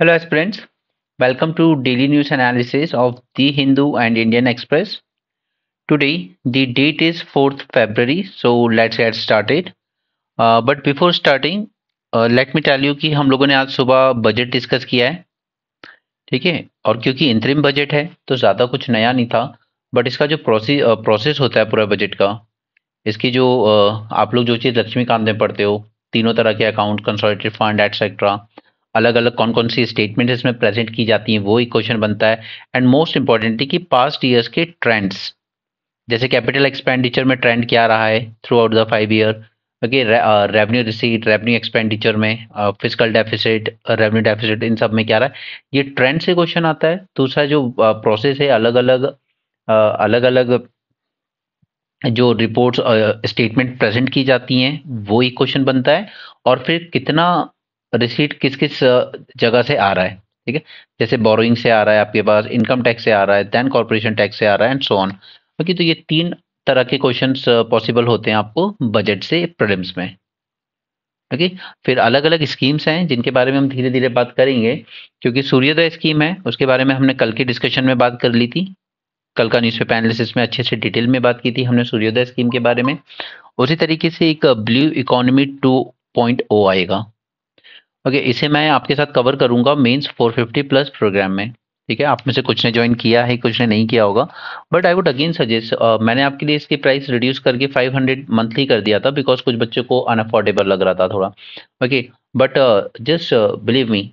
Hello aspirants, welcome to daily news analysis of The Hindu and Indian Express. Today the date is 4th February, so let's get started. Uh, but before starting, uh, let me tell you कि हम लोगों ने आज सुबह budget discuss किया है ठीक है और क्योंकि इंतरिम बजट है तो ज़्यादा कुछ नया नहीं था बट इसका जो प्रोसेस प्रोसेस होता है पूरा बजट का इसकी जो uh, आप लोग जो चीज़ लक्ष्मीकांत में पढ़ते हो तीनों तरह के अकाउंट कंसोलिडेटेड फंड एटसेट्रा अलग अलग कौन कौन सी स्टेटमेंट इसमें प्रेजेंट की जाती हैं वो ही क्वेश्चन बनता है एंड मोस्ट इंपॉर्टेंट कि पास्ट ईयर्स के ट्रेंड्स जैसे कैपिटल एक्सपेंडिचर में ट्रेंड क्या रहा है throughout the five year okay revenue receipt revenue expenditure में फिजिकल डेफिसिट रेवेन्यू डेफिसिट इन सब में क्या रहा है ये ट्रेंड से क्वेश्चन आता है दूसरा जो प्रोसेस uh, है अलग अलग uh, अलग अलग जो रिपोर्ट्स स्टेटमेंट प्रेजेंट की जाती हैं वो ही क्वेश्चन बनता है और फिर कितना रिसीट किस किस जगह से आ रहा है ठीक है जैसे बोरोइंग से आ रहा है आपके पास इनकम टैक्स से आ रहा है देन कॉरपोरेशन टैक्स से आ रहा है एंड सो ऑन ओके तो ये तीन तरह के क्वेश्चन पॉसिबल होते हैं आपको बजट से प्रिलिम्स में ओके okay? फिर अलग अलग स्कीम्स हैं जिनके बारे में हम धीरे धीरे बात करेंगे क्योंकि सूर्योदय स्कीम है उसके बारे में हमने कल की डिस्कशन में बात कर ली थी कल का न्यूज़पेपर एनालिसिस में अच्छे से डिटेल में बात की थी हमने सूर्योदय स्कीम के बारे में उसी तरीके से एक blue economy two point O आएगा ओके इसे मैं आपके साथ कवर करूंगा मेंस 450 प्लस प्रोग्राम में ठीक है आप में से कुछ ने ज्वाइन किया है कुछ ने नहीं किया होगा but I would again suggest मैंने आपके लिए इसकी प्राइस रिड्यूस करके 500 मंथली कर दिया था बिकॉज कुछ बच्चों को अनअफोर्डेबल लग रहा था थोड़ा okay but just believe me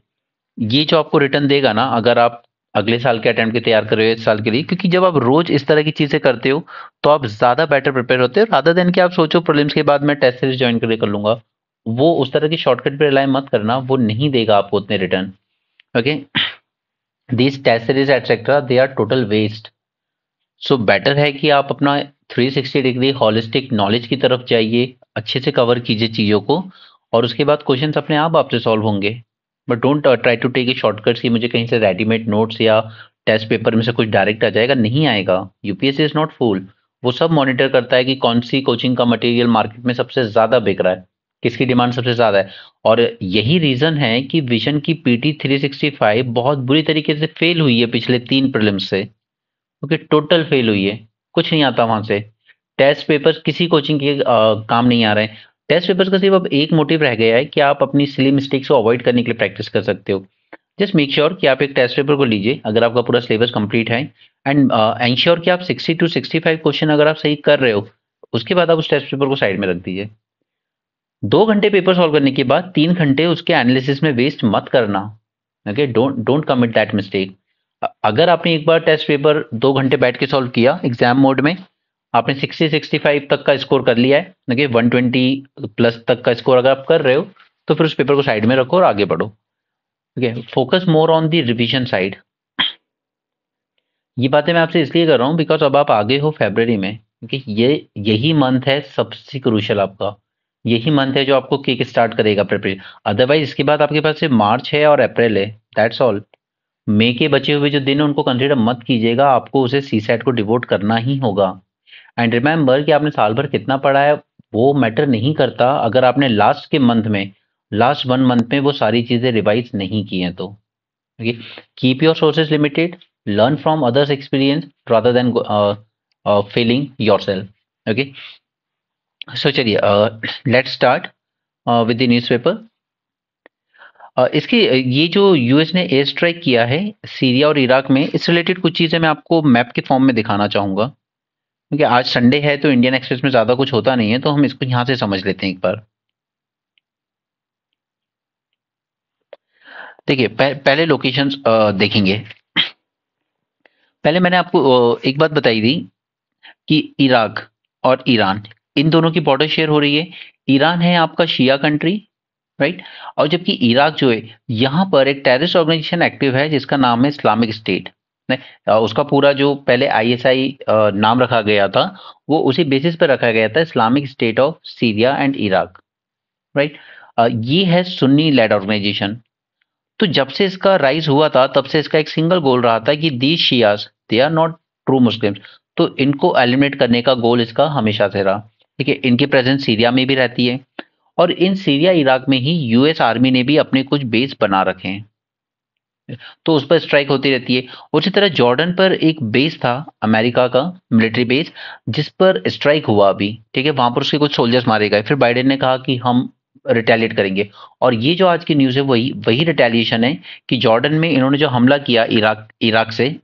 ये जो आपको रिटर्न देगा ना अगर आप अगले साल के अटैम्प्ट के तैयार कर रहे हो इस साल के लिए क्योंकि जब आप रोज इस तरह की चीज़ें करते हो तो आप ज़्यादा बेटर प्रिपेयर होते हो राधा देन कि आप सोचो प्रॉब्लम्स के बाद मैं टेस्ट सीरीज ज्वाइन करके कर लूँगा वो उस तरह की शॉर्टकट पे रिलाई मत करना वो नहीं देगा आपको उतने return okay this test etcetera they are total waste so better है कि आप अपना 360 डिग्री हॉलिस्टिक नॉलेज की तरफ जाइए अच्छे से कवर कीजिए चीज़ों को और उसके बाद क्वेश्चन अपने आप आपसे सॉल्व होंगे but don't try to take a shortcuts कि मुझे कहीं से रेडीमेड नोट्स या टेस्ट पेपर में से कुछ डायरेक्ट आ जाएगा नहीं आएगा यूपीएससी इज़ नॉट फूल वो सब मॉनिटर करता है कि कौन सी कोचिंग का मटेरियल मार्केट में सबसे ज़्यादा बिक रहा है किसकी डिमांड सबसे ज़्यादा है और यही रीज़न है कि विजन की पीटी 365 बहुत बुरी तरीके से फेल हुई है पिछले तीन प्रिलिम्स से क्योंकि टोटल फेल हुई है कुछ नहीं आता वहां से टेस्ट पेपर किसी कोचिंग के आ, काम नहीं आ रहे हैं टेस्ट पेपर का सिर्फ अब एक मोटिव रह गया है कि आप अपनी सिली मिस्टेक्स को अवॉइड करने के लिए प्रैक्टिस कर सकते हो जस्ट मेक श्योर कि आप एक टेस्ट पेपर को लीजिए अगर आपका पूरा सिलेबस कंप्लीट है एंड एंश्योर uh, कि आप 60 टू 65 क्वेश्चन अगर आप सही कर रहे हो उसके बाद आप उस टेस्ट पेपर को साइड में रख दीजिए दो घंटे पेपर सॉल्व करने के बाद तीन घंटे उसके एनालिसिस में वेस्ट मत करना okay don't don't commit that mistake अगर आपने एक बार टेस्ट पेपर दो घंटे बैठ के सॉल्व किया एग्जाम मोड में आपने 60 65 तक का स्कोर कर लिया है ओके 120 प्लस तक का स्कोर अगर आप कर रहे हो तो फिर उस पेपर को साइड में रखो और आगे बढ़ो okay focus more on the revision side ये बातें मैं आपसे इसलिए कर रहा हूँ बिकॉज अब आप आगे हो फेबररी में क्योंकि ये यही मंथ है सबसे क्रूशल आपका यही मंथ है जो आपको केक स्टार्ट करेगा प्रिपरेशन अदरवाइज इसके बाद आपके पास सिर्फ मार्च है और अप्रैल है दैट्स ऑल मे के बचे हुए जो दिन है उनको कंसिडर मत कीजिएगा आपको उसे सी सेट को डिवोट करना ही होगा एंड रिमेंबर कि आपने साल भर कितना पढ़ा है वो मैटर नहीं करता अगर आपने लास्ट के मंथ में लास्ट वन मंथ में वो सारी चीज़ें रिवाइज नहीं की हैं तो okay keep your sources limited learn from others experience rather than feeling yourself okay so चलिए let start with the newspaper इसकी uh, ये जो यूएस ने एयर स्ट्राइक किया है सीरिया और इराक में इस रिलेटेड कुछ चीज़ें मैं आपको मैप के फॉर्म में दिखाना चाहूँगा क्योंकि आज संडे है तो इंडियन एक्सप्रेस में ज़्यादा कुछ होता नहीं है तो हम इसको यहाँ से समझ लेते हैं एक बार देखिए पह, पहले लोकेशंस uh, देखेंगे पहले मैंने आपको uh, एक बात बताई थी कि इराक और ईरान इन दोनों की बॉर्डर शेयर हो रही है ईरान है आपका शिया कंट्री राइट और जबकि इराक जो है यहाँ पर एक टेररिस्ट ऑर्गेनाइजेशन एक्टिव है जिसका नाम है इस्लामिक स्टेट उसका पूरा जो पहले आईएसआई नाम रखा गया था वो उसी बेसिस पर रखा गया था Islamic State of Syria and Iraq right ये है सुन्नी लेड ऑर्गेनाइजेशन तो जब से इसका राइज हुआ था तब से इसका एक सिंगल गोल रहा था कि the Shias they are not true Muslim तो इनको एलिमिनेट करने का गोल इसका हमेशा से रहा ठीक है इनकी प्रेजेंस सीरिया में भी रहती है और इन सीरिया इराक में ही यूएस आर्मी ने भी अपने कुछ बेस बना रखे हैं तो उस पर स्ट्राइक होती रहती है उसी तरह जॉर्डन पर एक बेस था अमेरिका का मिलिट्री बेस जिस पर स्ट्राइक हुआ अभी ठीक है वहां पर उसके कुछ सोल्जर्स मारे गए फिर बाइडेन ने कहा कि हम रिटेलिएट करेंगे और ये जो आज की न्यूज़ है वही वही रिटेलिएशन है कि जॉर्डन में इन्होंने जो हमला किया इराक इराक से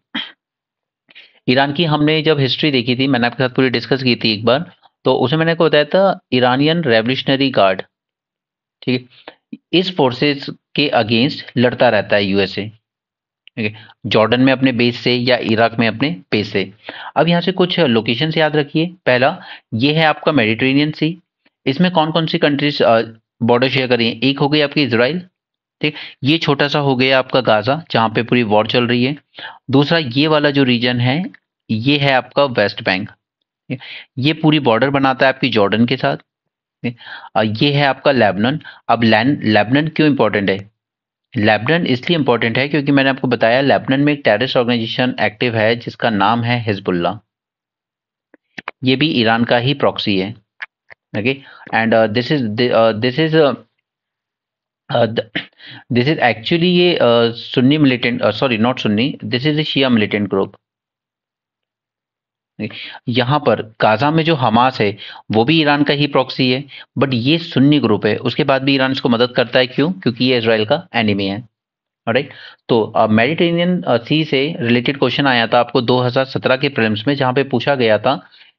ईरान की हमने जब हिस्ट्री देखी थी मैंने आपके साथ पूरी डिस्कस की थी एक बार तो उसे मैंने को बताया था ईरानियन रेवल्यूशनरी गार्ड ठीक है इस फोर्सेस के अगेंस्ट लड़ता रहता है यूएसए ठीक है जॉर्डन में अपने बेस से या इराक में अपने बेस से अब यहाँ से कुछ लोकेशन याद रखिए पहला ये है आपका मेडिट्रेनियन सी इसमें कौन कौन सी कंट्रीज बॉर्डर शेयर करी है एक हो गई आपकी इसराइल ठीक ये छोटा सा हो गया आपका गाज़ा जहाँ पे पूरी वॉर चल रही है दूसरा ये वाला जो रीजन है ये है आपका वेस्ट बैंक ये पूरी बॉर्डर बनाता है आपकी जॉर्डन के साथ और ये है आपका लेबनन अब लैंड लेबनन क्यों इंपॉर्टेंट है लेबनन इसलिए इंपॉर्टेंट है क्योंकि मैंने आपको बताया लेबनन में एक टेररिस्ट ऑर्गेनाइजेशन एक्टिव है जिसका नाम है हिजबुल्ला ये भी ईरान का ही प्रॉक्सी है okay and this is this is this is actually ये Sunni militant sorry not Sunni this is a Shia militant group यहाँ पर गाज़ा में जो हमास है वो भी ईरान का ही प्रॉक्सी है बट ये सुन्नी ग्रुप है उसके बाद भी ईरान इसको मदद करता है क्यों क्योंकि ये इसराइल का एनिमी है राइट तो मेडिटेरियन सी से रिलेटेड क्वेश्चन आया था आपको 2017 के प्रेम्स में जहाँ पे पूछा गया था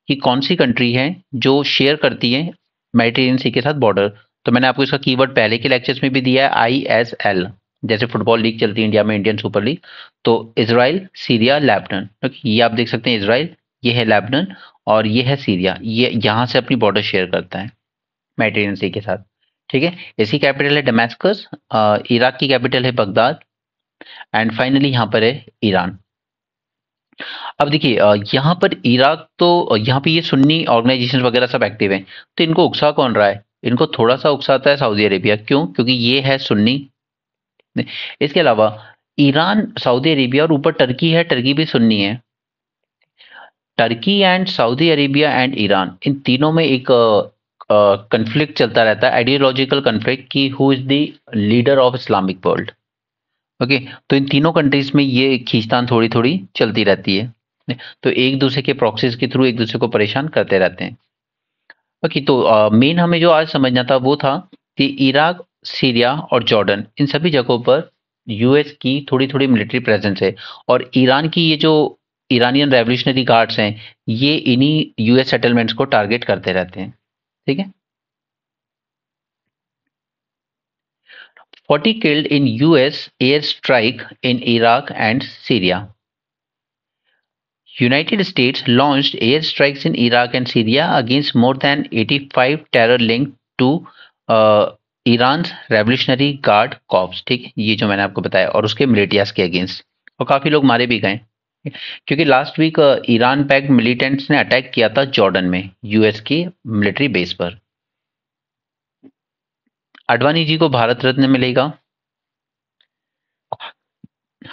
कि कौन सी कंट्री है जो शेयर करती है मेडिटेरियन सी के साथ बॉर्डर तो मैंने आपको इसका कीवर्ड पहले के लेक्चर्स में भी दिया है आई एस एल जैसे फुटबॉल लीग चलती है इंडिया में इंडियन सुपर लीग तो इसराइल सीरिया लेबनन ये आप देख सकते हैं इसराइल ये है लेबनन और ये है सीरिया ये यहाँ से अपनी बॉर्डर शेयर करता है मेडिटेरियन सी के साथ ठीक है इसकी कैपिटल है डेमेस्कस इराक की कैपिटल है बगदाद एंड फाइनली यहाँ पर है ईरान अब देखिए यहाँ पर इराक तो यहाँ पे ये सुन्नी ऑर्गेनाइजेशन वगैरह सब एक्टिव हैं तो इनको उकसा कौन रहा है इनको थोड़ा सा उकसाता है सऊदी अरेबिया क्यों क्योंकि ये है सुन्नी इसके अलावा ईरान सऊदी अरेबिया और ऊपर टर्की है टर्की भी सुन्नी है Turkey and Saudi Arabia and Iran इन तीनों में एक कन्फ्लिक्ट चलता रहता है आइडियोलॉजिकल कन्फ्लिक्ट कि who is the leader of Islamic world okay तो इन तीनों कंट्रीज में ये खींचतान थोड़ी थोड़ी चलती रहती है तो एक दूसरे के प्रोक्सेस के थ्रू एक दूसरे को परेशान करते रहते हैं ओके तो मेन हमें जो आज समझना था वो था कि इराक सीरिया और जॉर्डन इन सभी जगहों पर यूएस की थोड़ी थोड़ी मिलिट्री प्रेजेंस है और ईरान की ये जो ईरानियन रेवोल्यूशनरी गार्ड्स हैं ये इन्हीं यूएस सेटलमेंट्स को टारगेट करते रहते हैं ठीक है forty killed in US air strike in Iraq and Syria states launch air airstrikes in Iraq and Syria against more than 85 five terror link to Iran revolutionary guard corps ठीक है ये जो मैंने आपको बताया और उसके मिलिटियास के अगेंस्ट और काफ़ी लोग मारे भी गए क्योंकि last week Iran backed militants ने अटैक किया था जॉर्डन में यूएस की मिलिट्री बेस पर अडवाणी जी को भारत रत्न मिलेगा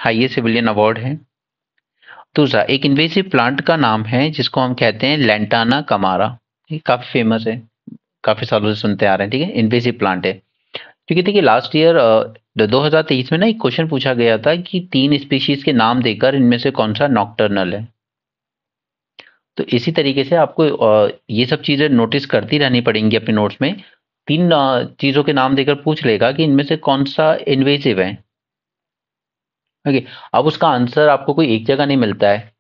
हाइए सिविलियन अवार्ड है दूसरा एक इन्वेसिव प्लांट का नाम है जिसको हम कहते हैं लेंटाना कमारा ये काफ़ी फेमस है काफ़ी सालों से सुनते आ रहे हैं ठीक है इन्वेसिव प्लांट है क्योंकि देखिए लास्ट ईयर 2023 में ना एक क्वेश्चन पूछा गया था कि तीन स्पीशीज के नाम देकर इनमें से कौन सा नॉक्टर्नल है तो इसी तरीके से आपको uh, ये सब चीज़ें नोटिस करती रहनी पड़ेंगी अपने नोट्स में तीन uh, चीज़ों के नाम देकर पूछ लेगा कि इनमें से कौन सा इन्वेसिव है ओके अब उसका आंसर आपको कोई एक जगह नहीं मिलता है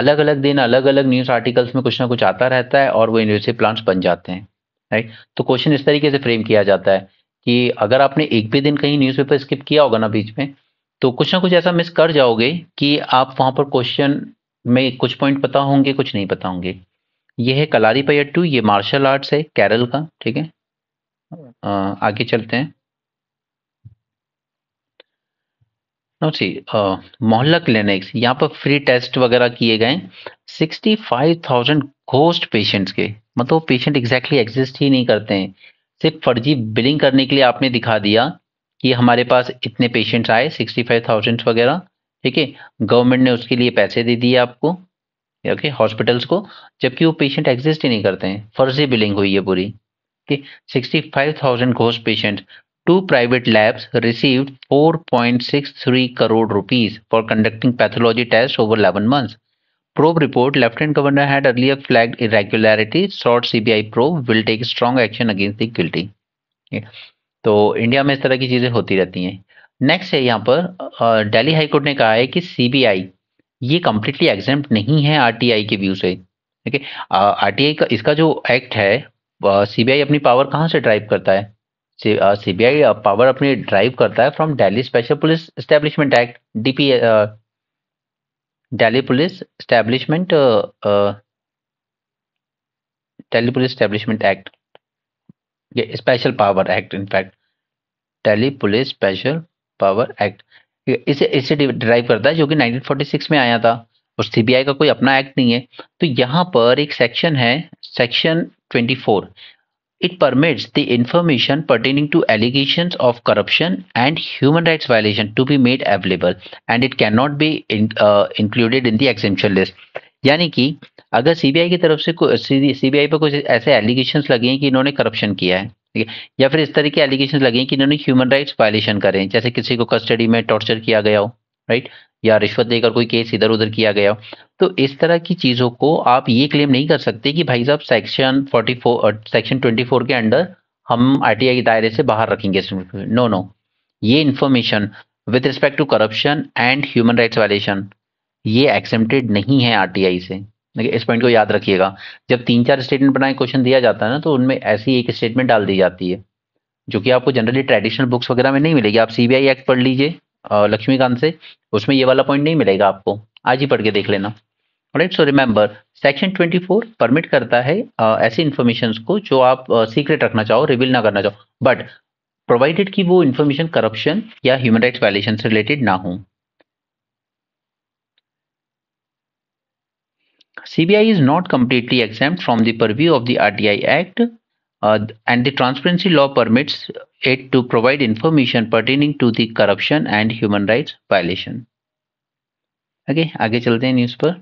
अलग अलग दिन अलग अलग न्यूज़ आर्टिकल्स में कुछ ना कुछ आता रहता है और वो इन्वेसिव प्लांट्स बन जाते हैं राइट तो क्वेश्चन इस तरीके से फ्रेम किया जाता है कि अगर आपने एक भी दिन कहीं न्यूज़पेपर स्किप किया होगा ना बीच में तो कुछ ना कुछ ऐसा मिस कर जाओगे कि आप वहाँ पर क्वेश्चन में कुछ पॉइंट पता होंगे कुछ नहीं पता होंगे ये है कलारी पयट्टू ये मार्शल आर्ट्स है केरल का ठीक है आगे चलते हैं सी मोहल्ला क्लिनिक्स यहाँ पर फ्री टेस्ट वगैरह किए गए 65,000 घोस्ट पेशेंट्स के मतलब पेशेंट एग्जैक्टली एग्जिस्ट ही नहीं करते हैं सिर्फ फर्जी बिलिंग करने के लिए आपने दिखा दिया कि हमारे पास इतने पेशेंट्स आए सिक्सटी फाइव थाउजेंड वगैरह ठीक है गवर्नमेंट ने उसके लिए पैसे दे दिए आपको ओके हॉस्पिटल्स को जबकि वो पेशेंट एग्जिस्ट ही नहीं करते हैं फर्जी बिलिंग हुई है पूरी ओके सिक्सटी फाइव थाउजेंड घोष patient to private labs received 4.63 crore rupees for conducting pathology test over 11 months Probe report Lieutenant Governor had earlier flagged irregularity. Short CBI probe will take strong action against the guilty. तो India में इस तरह की चीज़ें होती रहती हैं next है यहाँ पर दिल्ली हाई कोर्ट ने कहा है कि सीबीआई ये कम्प्लीटली एग्जाम नहीं है आरटीआई के व्यू से ठीक है आरटीआई का इसका जो एक्ट है सीबीआई अपनी पावर कहाँ से ड्राइव करता है सीबीआई पावर अपनी ड्राइव करता है from Delhi special police establishment act DP Delhi Police Establishment uh, uh, Delhi Police Establishment Act. Yeah, Special Power Act, in fact. Delhi Police Special Power Act. इसे इसे drive करता है जो कि 1946 में आया था और सीबीआई का कोई अपना एक्ट नहीं है तो यहाँ पर एक सेक्शन है section 24 It permits the information pertaining to allegations of corruption and human rights violation to be made available and it cannot be in, uh, included in the exemption list. यानी कि अगर सीबीआई की तरफ से CBI पर कुछ ऐसे allegations लगे हैं कि इन्होंने करप्शन किया है ठीक है या फिर इस तरह के एलिगेशन लगे हैं कि इन्होंने ह्यूमन राइट्स वायलेशन करें जैसे किसी को कस्टडी में टॉर्चर किया गया हो राइट या रिश्वत लेकर कोई केस इधर उधर किया गया तो इस तरह की चीज़ों को आप ये क्लेम नहीं कर सकते कि भाई साहब सेक्शन 44 सेक्शन 24 के अंडर हम आरटीआई के दायरे से बाहर रखेंगे नो नो ये information with respect to corruption and human rights violation ये एक्सेप्टेड नहीं है आरटीआई से इस पॉइंट को याद रखिएगा जब तीन चार स्टेटमेंट बनाए क्वेश्चन दिया जाता है ना तो उनमें ऐसी एक स्टेटमेंट डाल दी जाती है जो कि आपको जनरली ट्रेडिशनल बुक्स वगैरह में नहीं मिलेगी आप सीबीआई एक्ट पढ़ लीजिए लक्ष्मीकांत से उसमें ये वाला पॉइंट नहीं मिलेगा आपको आज ही पढ़ के देख लेना right so remember section 24 permit करता है ऐसे इन्फॉर्मेशन को जो आप सीक्रेट रखना चाहो रिवील ना करना चाहो बट प्रोवाइडेड कि वो इन्फॉर्मेशन करप्शन या ह्यूमन राइट्स वायलेशन से रिलेटेड ना हो is not not completely from दर्व्यू of purview R T I act uh, and the transparency law permits it to provide information pertaining to the corruption and human rights violation okay, aage chalte hain news par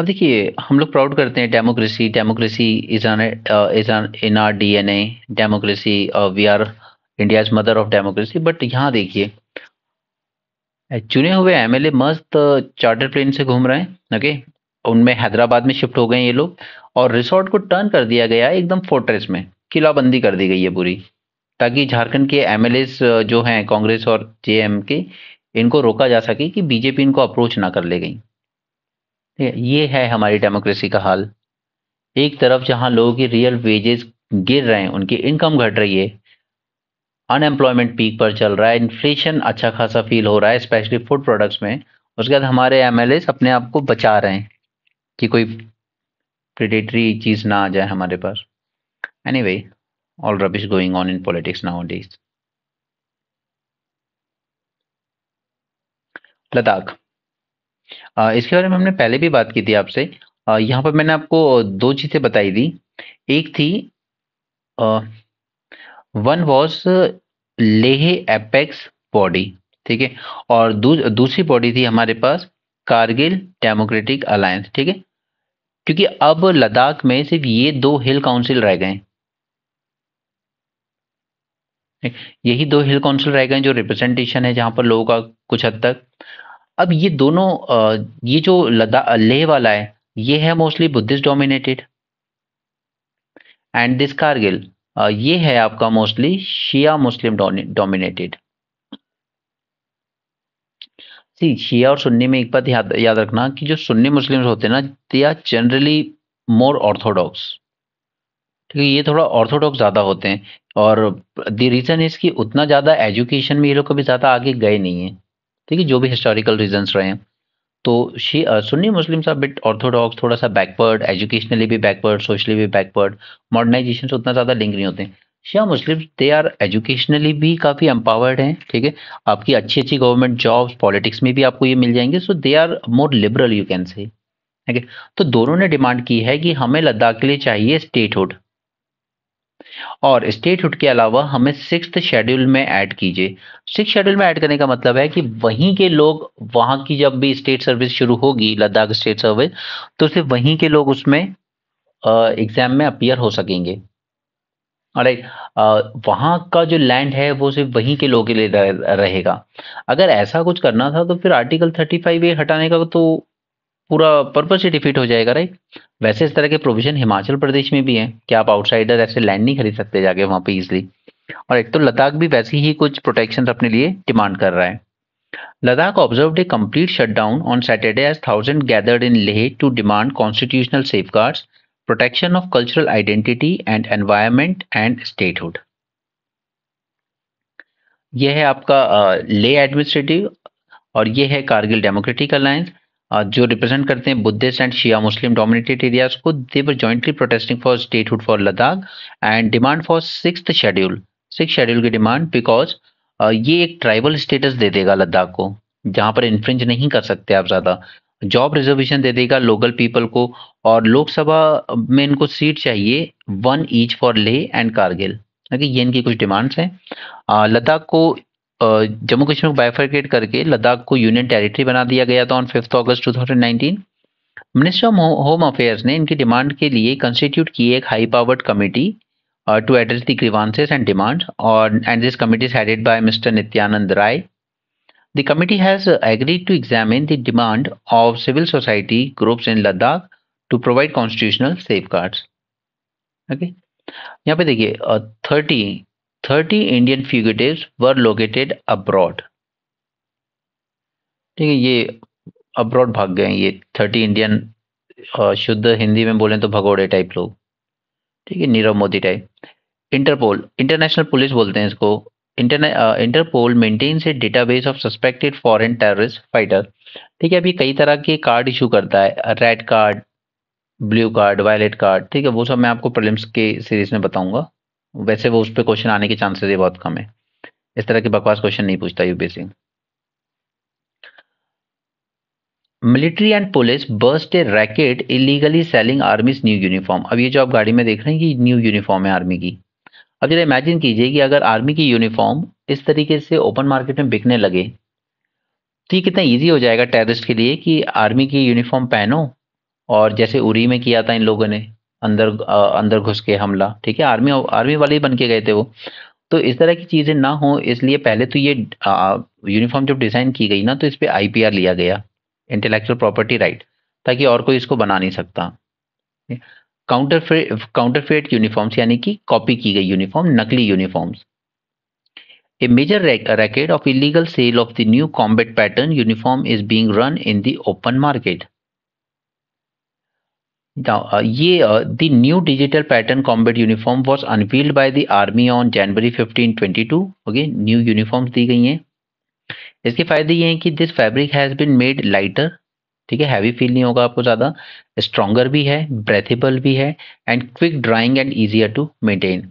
अब देखिए हम लोग proud करते हैं democracy democracy is on is on in our DNA democracy we are India is mother of democracy but यहाँ देखिए चुने हुए एमएलए मस्त चार्टर प्लेन से घूम रहे हैं ओके उनमें हैदराबाद में शिफ्ट हो गए ये लोग और रिसोर्ट को टर्न कर दिया गया है एकदम फोर्ट्रेस में किलाबंदी कर दी गई है पूरी ताकि झारखंड के एम जो हैं कांग्रेस और जे के इनको रोका जा सके कि बीजेपी इनको अप्रोच ना कर ले गई ये है हमारी डेमोक्रेसी का हाल एक तरफ जहां लोगों की रियल वेजेस गिर रहे हैं उनकी इनकम घट रही है अनएम्प्लॉयमेंट पीक पर चल रहा है इन्फ्लेशन अच्छा खासा फील हो रहा है स्पेशली फूड प्रोडक्ट्स में उसके बाद हमारे एम अपने आप को बचा रहे हैं कि कोई प्रिडेटरी चीज़ ना आ जाए हमारे पास anyway all rubbish going on in politics nowadays Ladakh इसके बारे में हमने पहले भी बात की थी आपसे यहाँ पर मैंने आपको दो चीज़ें बताई थी एक थी आ, one was Leh apex body ठीक है और दू, दूसरी बॉडी थी हमारे पास कारगिल डेमोक्रेटिक अलायंस ठीक है क्योंकि अब लद्दाख में सिर्फ ये दो हिल काउंसिल रह गए यही दो हिल काउंसिल रह गए जो रिप्रेजेंटेशन है जहां पर लोगों का कुछ हद तक अब ये दोनों ये जो लद्दाख लेह वाला है ये है mostly Buddhist dominated and this Kargil ये है आपका मोस्टली शिया मुस्लिम डोमिनेटेड सी शिया और सुन्नी में एक बात याद याद रखना कि जो सुन्नी मुस्लिम होते हैं ना they are generally more orthodox ठीक है ये थोड़ा ऑर्थोडॉक्स ज़्यादा होते हैं और द रीज़न इज़ कि उतना ज़्यादा एजुकेशन में ये लोग कभी ज़्यादा आगे गए नहीं है ठीक है जो भी हिस्टोरिकल रीजन रहे हैं तो Shia Sunni Muslim are bit orthodox थोड़ा सा बैकवर्ड एजुकेशनली भी बैकवर्ड सोशली भी बैकवर्ड मॉडर्नाइजेशन से उतना ज़्यादा लिंक नहीं होते हैं शिया मुस्लिम दे आर एजुकेशनली भी काफ़ी एम्पावर्ड हैं ठीक है आपकी अच्छी अच्छी गवर्नमेंट जॉब्स पॉलिटिक्स में भी आपको ये मिल जाएंगे so they are more liberal you can say ठीक है तो दोनों ने डिमांड की है कि हमें लद्दाख के लिए चाहिए स्टेटहुड और स्टेटहुड के अलावा हमें सिक्स शेड्यूल में ऐड कीजिए सिक्स शेड्यूल में ऐड करने का मतलब है कि वहीं के लोग वहां की जब भी स्टेट सर्विस शुरू होगी लद्दाख स्टेट सर्विस तो सिर्फ वहीं के लोग उसमें एग्जाम में अपियर हो सकेंगे राइट वहाँ का जो लैंड है वो सिर्फ वहीं के लोगों के लिए रहेगा अगर ऐसा कुछ करना था तो फिर आर्टिकल थर्टी फाइव ए हटाने का तो पूरा पर्पज से डिफीट हो जाएगा राइट वैसे इस तरह के प्रोविजन हिमाचल प्रदेश में भी है कि आप आउटसाइडर ऐसे लैंड नहीं खरीद सकते जाके वहां पे ईजिली और एक तो लद्दाख भी वैसे ही कुछ प्रोटेक्शन अपने लिए डिमांड कर रहा है Ladakh observe a complete shutdown on Saturday as thousand gathered in Leh to demand constitutional safe protection of cultural identity and environment and statehood यह है आपका ले एडमिनिस्ट्रेटिव और यह है कारगिल डेमोक्रेटिक अलायंस जो रिप्रेजेंट करते हैं Buddhist and Shia Muslim dominated areas को they were jointly protesting for statehood for Ladakh and demand for six schedule six schedule की डिमांड बिकॉज ये एक ट्राइबल स्टेटस दे देगा लद्दाख को जहाँ पर इन्फ्रिंज नहीं कर सकते आप ज़्यादा जॉब रिजर्वेशन दे देगा लोकल पीपल को और लोकसभा में इनको सीट चाहिए one each for Leh and Kargil ये इनकी कुछ डिमांड्स हैं लद्दाख को जम्मू कश्मीर को बाइफर्केट करके लद्दाख को यूनियन टेरिटरी बना दिया गया था on fifth August two ministry of home affairs ने इनकी डिमांड के लिए कंस्टिट्यूट की एक high powered committee to address the grievances and demand और and this committee is headed by mister Nityanand Rai the committee has agreed to examine the demand of civil society groups in Ladakh to provide constitutional safe okay यहाँ पे देखिए thirty thirty Indian fugitive were located abroad ठीक है ये abroad भाग गए ये thirty Indian शुद्ध हिंदी में बोलें तो भगोड़े टाइप लोग ठीक है Nirav Modi type Interpol international police बोलते हैं इसको Interpol maintains a database of suspected foreign terrorist fighter ठीक है अभी कई तरह के कार्ड इशू करता है red card blue card violet card ठीक है वो सब मैं आपको प्रलिम्स के सीरीज में बताऊंगा वैसे वो उस पर क्वेश्चन आने के चांसेस ये बहुत कम है इस तरह के बकवास क्वेश्चन नहीं पूछता UPSC military and police burst a racket illegally selling army's new uniform अब ये जो आप गाड़ी में देख रहे हैं कि न्यू यूनिफॉर्म है आर्मी की अब जरा इमेजिन कीजिए कि अगर आर्मी की यूनिफॉर्म इस तरीके से ओपन मार्केट में बिकने लगे तो ये कितना ईजी हो जाएगा टेररिस्ट के लिए कि आर्मी की यूनिफॉर्म पहनो और जैसे उरी में किया था इन लोगों ने अंदर आ, अंदर घुस के हमला ठीक है आर्मी आर्मी वाले ही बन के गए थे वो तो इस तरह की चीज़ें ना हो इसलिए पहले तो ये यूनिफॉर्म जब डिज़ाइन की गई ना तो इस पर आई लिया गया इंटेलेक्चुअल प्रॉपर्टी राइट ताकि और कोई इसको बना नहीं सकता काउंटर काउंटरफेट यूनिफॉर्म्स यानी कि कॉपी की गई यूनिफॉर्म नकली uniforms a major racket of illegal sale of the new combat pattern uniform is being run in the open market Now, uh, ye, uh, the new digital pattern combat uniform was unveiled by the army on January 15, 22. Okay, new uniforms दी गई हैं इसके फायदे ये हैं कि this fabric has been made lighter ठीक है हैवी फील नहीं होगा आपको ज़्यादा स्ट्रॉन्गर भी है ब्रेथेबल भी है and quick drying and easier to maintain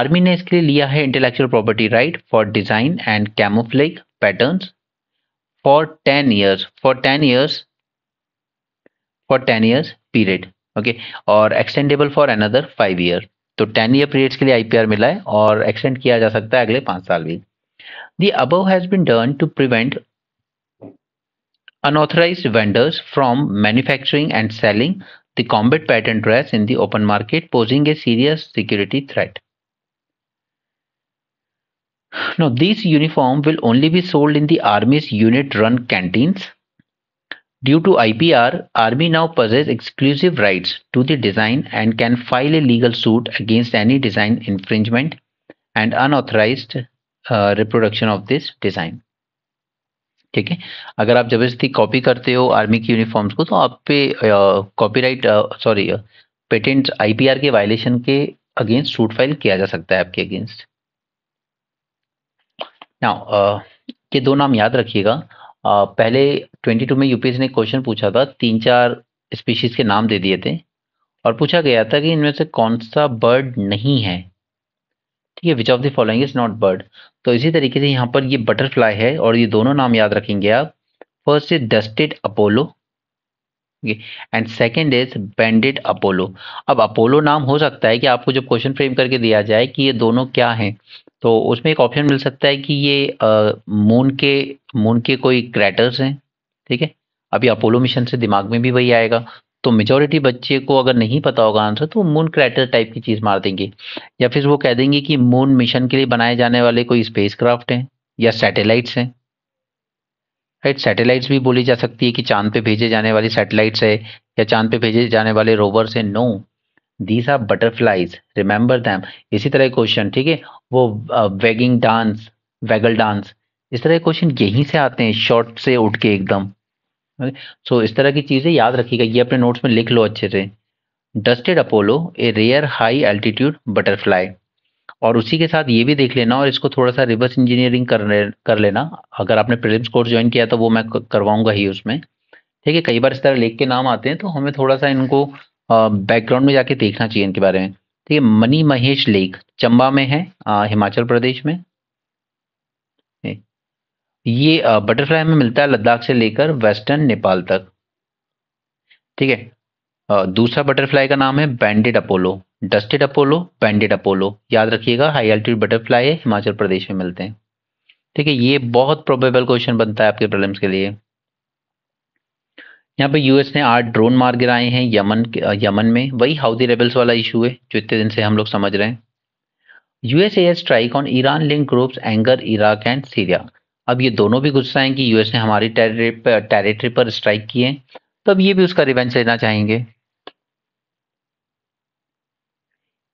army ने इसके लिए लिया है intellectual property right for design and camouflage patterns for ten years for ten years for ten years Period. Okay और extendable for another five year तो ten year periods के लिए IPR मिला है और एक्सटेंड किया जा सकता है अगले पाँच साल भी the above has been done unauthorized vendors from manufacturing and selling the combat pattern dress in the open market, posing a serious security threat. Now, these uniform will only be sold in the Army's unit run canteens Due to IPR, Army now possess exclusive rights to the design and can file a legal suit against any design infringement and unauthorized uh, reproduction of this design. ठीक है अगर आप जबरदस्ती copy करते हो army की uniforms को तो आप पे कॉपीराइट सॉरी पेटेंट आईपीआर के वायलेशन के अगेंस्ट सूट फाइल किया जा सकता है आपके अगेंस्ट नाउ uh, ये दो नाम याद रखिएगा पहले 22 में यूपीएस ने क्वेश्चन पूछा था तीन चार स्पीशीज़ के नाम दे दिए थे और पूछा गया था कि इनमें से कौन सा बर्ड नहीं है ठीक है which of the following is not bird तो इसी तरीके से यहाँ पर ये बटरफ्लाई है और ये दोनों नाम याद रखेंगे आप first is dusted Apollo and second is banded Apollo अब अपोलो नाम हो सकता है कि आपको जब क्वेश्चन फ्रेम करके दिया जाए कि ये दोनों क्या हैं तो उसमें एक ऑप्शन मिल सकता है कि ये मून के मून के कोई क्रैटर्स हैं ठीक है अभी अपोलो मिशन से दिमाग में भी वही आएगा तो मेजोरिटी बच्चे को अगर नहीं पता होगा आंसर तो मून क्रैटर टाइप की चीज़ मार देंगे या फिर वो कह देंगे कि मून मिशन के लिए बनाए जाने वाले कोई स्पेस क्राफ्ट हैं या सैटेलाइट्स हैं राइट सैटेलाइट्स भी बोली जा सकती है कि चांद पे भेजे जाने वाली सैटेलाइट्स है या चांद पे भेजे जाने वाले रोवर्स है no these are butterflies remember them इसी तरह क्वेश्चन ठीक है वो वेगिंग डांस वेगल डांस इस तरह क्वेश्चन यहीं से आते हैं शॉर्ट से उठ के एकदम सो इस तरह की चीज़ें याद रखिएगा ये अपने नोट्स में लिख लो अच्छे से dusted Apollo a rare high altitude butterfly और उसी के साथ ये भी देख लेना और इसको थोड़ा सा रिवर्स इंजीनियरिंग कर ले, कर लेना अगर आपने प्रिलिम्स कोर्स ज्वाइन किया तो वो मैं करवाऊंगा ही उसमें ठीक है कई बार इस तरह लेख के नाम आते हैं तो हमें थोड़ा सा इनको बैकग्राउंड में जाके देखना चाहिए इनके बारे में ठीक है मनी महेश लेक चंबा में है आ, हिमाचल प्रदेश में ये बटरफ्लाई में मिलता है लद्दाख से लेकर वेस्टर्न नेपाल तक ठीक है दूसरा बटरफ्लाई का नाम है banded Apollo dusted Apollo banded Apollo याद रखिएगा हाई एल्टीट्यूड बटरफ्लाई है हिमाचल प्रदेश में मिलते हैं ठीक है ये बहुत प्रोबेबल क्वेश्चन बनता है आपके प्रॉब्लम्स के लिए यहाँ पे यूएस ने आठ ड्रोन मार गिराए हैं यमन यमन में वही हाउदी रेबल्स वाला इशू है जो इतने दिन से हम लोग समझ रहे हैं US air strike on Iran link groups anger Iraq and Syria अब ये दोनों भी गुस्सा है कि यूएस ने हमारी टेरिटरी पर स्ट्राइक किए अब ये भी उसका रिवेंज लेना चाहेंगे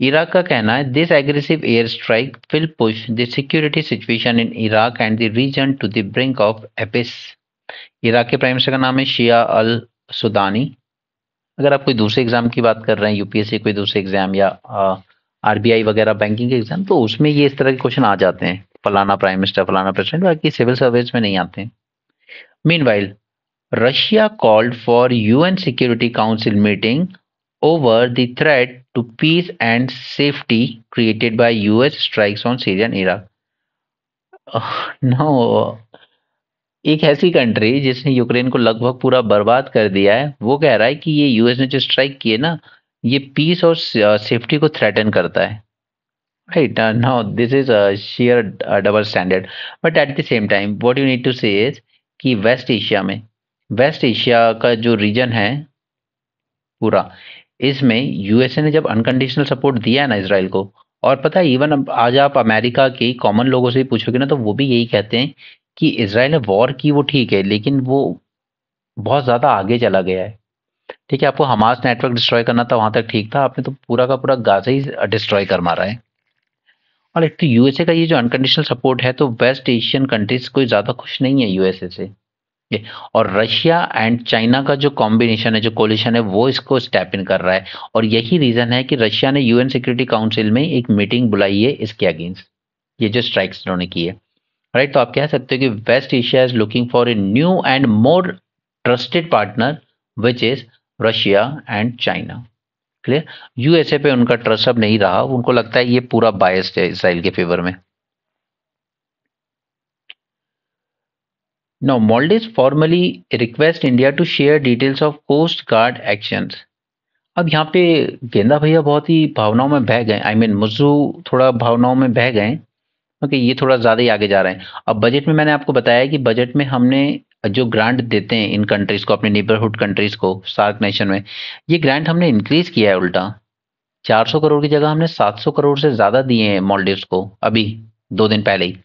इराक का कहना है aggressive air strike will push the security situation in Iraq and the region to the brink of abyss Iraq के प्राइम मिनिस्टर का नाम है शिया अल सुदानी अगर आप कोई दूसरे एग्जाम की बात कर रहे हैं यूपीएससी कोई दूसरे एग्जाम या आरबीआई वगैरह बैंकिंग के एग्जाम तो उसमें ये इस तरह के क्वेश्चन आ जाते हैं फलाना प्राइम मिनिस्टर फलाना प्रेसिडेंट बाकी सिविल सर्विस में नहीं आते हैं meanwhile Russia called for UN security council meeting over the threat to peace and safety created by US strikes on Syria and Iraq. Uh, no, uh, एक ऐसी country जिसने Ukraine को लगभग पूरा बर्बाद कर दिया है वो कह रहा है कि ये यूएस ने जो स्ट्राइक किए ना ये पीस और सेफ्टी uh, को थ्रेटन करता है right now this is sheer double standard but at the same time what you need to say is कि वेस्ट एशिया में वेस्ट एशिया का जो रीजन है पूरा इसमें यूएसए ने जब अनकंडीशनल सपोर्ट दिया है ना इसराइल को और पता है इवन आज आप अमेरिका के कॉमन लोगों से भी पूछोगे ना तो वो भी यही कहते हैं कि इसराइल ने वॉर की वो ठीक है लेकिन वो बहुत ज़्यादा आगे चला गया है ठीक है आपको हमास नेटवर्क डिस्ट्रॉय करना था वहाँ तक ठीक था आपने तो पूरा का पूरा गाजा ही डिस्ट्रॉय कर मारा है और एक तो यूएसए का ये जो अनकंडीशनल सपोर्ट है तो वेस्ट एशियन कंट्रीज कोई ज़्यादा खुश नहीं है यूएसए से ये और रशिया एंड चाइना का जो कॉम्बिनेशन है जो कोलिशन है वो इसको स्टेप इन कर रहा है और यही रीजन है कि रशिया ने यूएन सिक्योरिटी काउंसिल में एक मीटिंग बुलाई है इसके अगेंस्ट ये जो स्ट्राइक्स उन्होंने की है राइट तो आप कह सकते हो कि West Asia is looking for a new and more trusted partner which is Russia and China clear USA पे उनका ट्रस्ट अब नहीं रहा उनको लगता है ये पूरा बायस है इसराइल के फेवर में Now Maldives formally request India to share details of coast guard actions. अब यहाँ पे गेंदा भैया बहुत ही भावनाओं में बह गए आई मीन मुजू थोड़ा भावनाओं में बह गए ओके ये थोड़ा ज़्यादा ही आगे जा रहे हैं अब बजट में मैंने आपको बताया कि बजट में हमने जो ग्रांट देते हैं इन कंट्रीज़ को अपने नेबरहुड कंट्रीज़ को सार्क नेशन में ये ग्रांट हमने इंक्रीज़ किया है उल्टा 400 करोड़ की जगह हमने 700 करोड़ से ज़्यादा दिए हैं मॉलडिव्स को अभी दो दिन पहले ही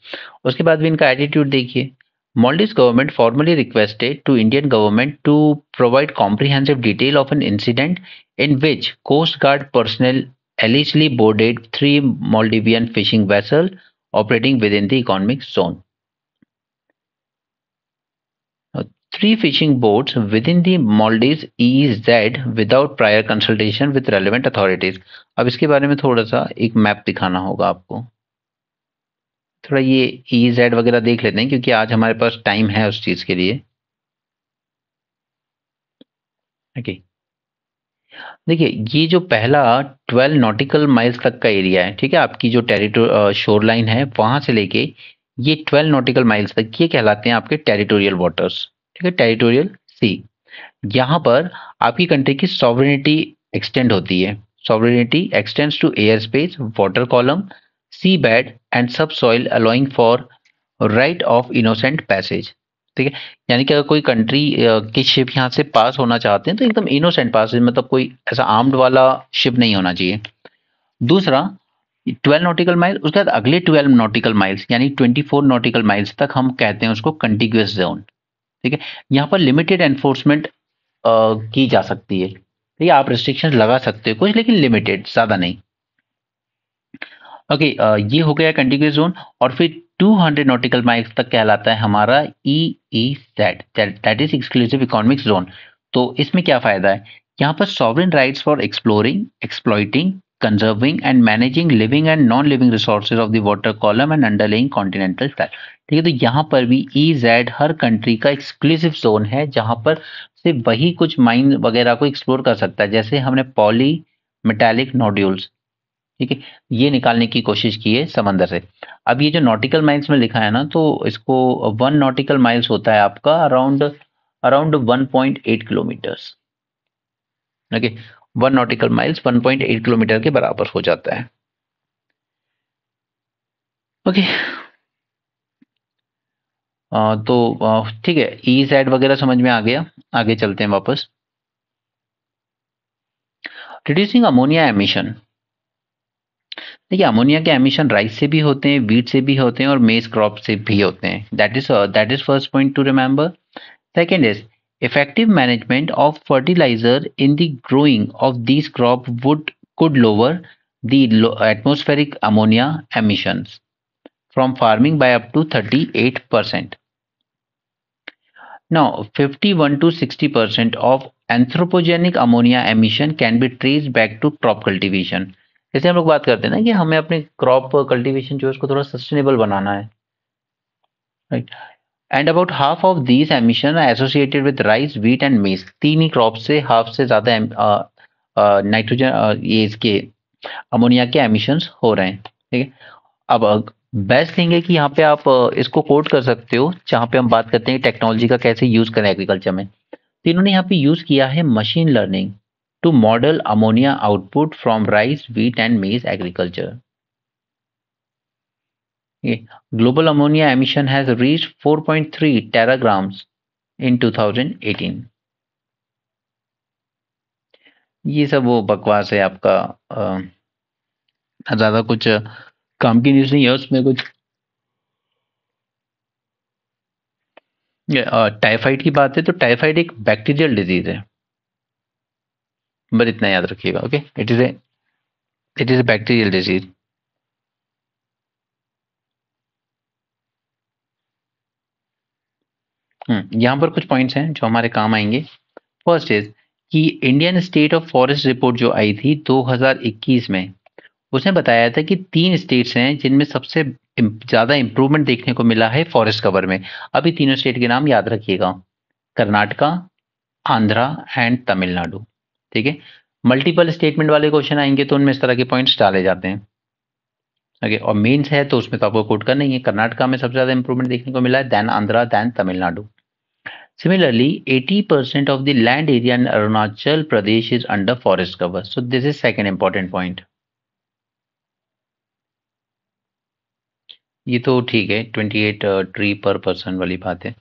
उसके बाद भी इनका एटीट्यूड देखिए Maldives government formally requested to Indian government to provide comprehensive detail of an incident in which Coast Guard personnel allegedly boarded three Maldivian fishing vessels operating within the economic zone. Now, three fishing boats within the Maldives EEZ without prior consultation with relevant authorities. अब इसके बारे में थोड़ा सा एक map दिखाना होगा आपको थोड़ा ये ई e जेड वगैरह देख लेते हैं क्योंकि आज हमारे पास टाइम है उस चीज़ के लिए ओके देखिए ये जो पहला 12 नॉटिकल माइल्स तक का एरिया है ठीक है आपकी जो टेरिटो शोर लाइन है वहां से लेके ये 12 नॉटिकल माइल्स तक ये कहलाते हैं आपके टेरिटोरियल वाटर्स ठीक है टेरिटोरियल सी यहाँ पर आपकी कंट्री की सॉवरेनिटी एक्सटेंड होती है sovereignty extends to air space water column seabed and subsoil allowing for right of innocent passage ठीक है यानी कि अगर कोई कंट्री की शिप यहाँ से पास होना चाहते हैं तो एकदम इनोसेंट पास मतलब कोई ऐसा आर्म्ड वाला शिप नहीं होना चाहिए दूसरा 12 नॉटिकल माइल उसके बाद अगले 12 नॉटिकल माइल्स यानी 24 नॉटिकल माइल्स तक हम कहते हैं उसको कंटिग्यूस जोन ठीक है यहाँ पर लिमिटेड एनफोर्समेंट की जा सकती है ठीक है आप रिस्ट्रिक्शन लगा सकते हो कुछ लेकिन लिमिटेड ज़्यादा नहीं ओके uh, ये हो गया कंटिग्यूस जोन और फिर 200 नॉटिकल माइल्स तक कहलाता है हमारा E E Z that is exclusive economic zone तो इसमें क्या फ़ायदा है यहाँ पर sovereign rights for exploring exploiting conserving and managing living and non living resources of the water column and underlying continental style ठीक है तो यहाँ पर भी ई e जेड हर कंट्री का एक्सक्लूसिव जोन है जहाँ पर सिर्फ वही कुछ माइन वगैरह को एक्सप्लोर कर सकता है जैसे हमने पॉली मेटेलिक नोड्यूल्स ठीक है ये निकालने की कोशिश की है समंदर से अब ये जो नॉटिकल माइल्स में लिखा है ना तो इसको वन नॉटिकल माइल्स होता है आपका around around one point eight kilometres okay one nautical miles one point eight kilometre के बराबर हो जाता है ओके आ, तो ठीक है ई e सैड वगैरह समझ में आ गया आगे चलते हैं वापस रिड्यूसिंग अमोनिया एमिशन देखिए अमोनिया के एमिशन राइस से भी होते हैं वीट से भी होते हैं और मेज क्रॉप से भी होते हैं that is that is first point to remember second is effective management of fertiliser in the growing of this crop would could lower the atmospheric ammonia emission from farming by up to thirty eight percent now fifty one to sixty percent of anthropogenic ammonia emission can be trace back to crop cultivation जैसे हम लोग बात करते हैं ना कि हमें अपने क्रॉप कल्टीवेशन जो है उसको थोड़ा सस्टेनेबल बनाना है right and about half of these emission associated with rice wheat and maize तीन ही क्रॉप से हाफ से ज़्यादा नाइट्रोजन uh, uh, uh, ये इसके अमोनिया के एमिशन हो रहे हैं ठीक है अब बेस्ट थिंग है कि यहाँ पे आप इसको कोट कर सकते हो जहाँ पे हम बात करते हैं टेक्नोलॉजी का कैसे यूज़ करें एग्रीकल्चर में तो इन्होंने यहाँ पे यूज़ किया है machine learning to model ammonia output from rice, wheat and maize agriculture. Global ammonia emission has reached 4.3 teragrams in 2018. ये सब वो बकवास है आपका ज़्यादा कुछ काम की न्यूज़ नहीं है उसमें कुछ टाइफाइड की बात है तो टाइफाइड एक बैक्टीरियल डिजीज़ है बस इतना याद रखिएगा okay it is a it is a bacterial disease यहाँ पर कुछ पॉइंट्स हैं जो हमारे काम आएंगे फर्स्ट इज कि Indian state of forest report जो आई थी 2021 में उसने बताया था कि तीन स्टेट्स हैं जिनमें सबसे ज़्यादा इम्प्रूवमेंट देखने को मिला है फॉरेस्ट कवर में अभी तीनों स्टेट के नाम याद रखिएगा कर्नाटका आंध्रा एंड तमिलनाडु ठीक है मल्टीपल स्टेटमेंट वाले क्वेश्चन आएंगे तो उनमें इस तरह के पॉइंट्स डाले जाते हैं ओके और मेंस है तो उसमें तो आपको कोट करना ही है कर्नाटका में सबसे ज़्यादा इंप्रूवमेंट देखने को मिला है then Andhra then Tamil Nadu Similarly, 80% of the land area in Arunachal Pradesh is under forest cover so this is second important point ये तो ठीक है 28 ट्री पर पर्सन वाली बात है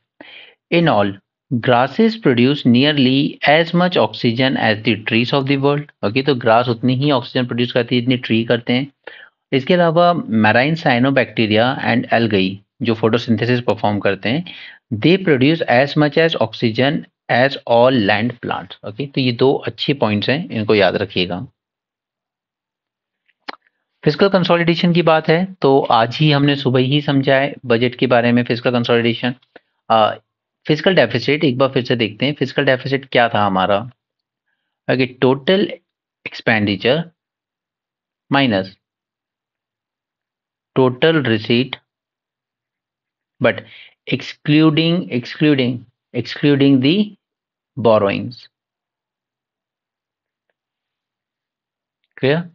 in all grasses produce nearly as much oxygen as the trees of the world okay तो grass उतनी ही ऑक्सीजन प्रोड्यूस करती है जितनी ट्री करते हैं इसके अलावा marine cyanobacteria and algae जो फोटोसिंथेसिस परफॉर्म करते हैं they produce as much as oxygen as all land plants okay तो ये दो अच्छे पॉइंट्स हैं इनको याद रखिएगा फिजिकल कंसोलिडेशन की बात है तो आज ही हमने सुबह ही समझा है बजट के बारे में फिजिकल कंसोलिडेशन फिजिकल डेफिसिट एक बार फिर से देखते हैं फिजिकल डेफिसिट क्या था हमारा okay total expenditure minus total receipt but excluding excluding excluding the borrowings clear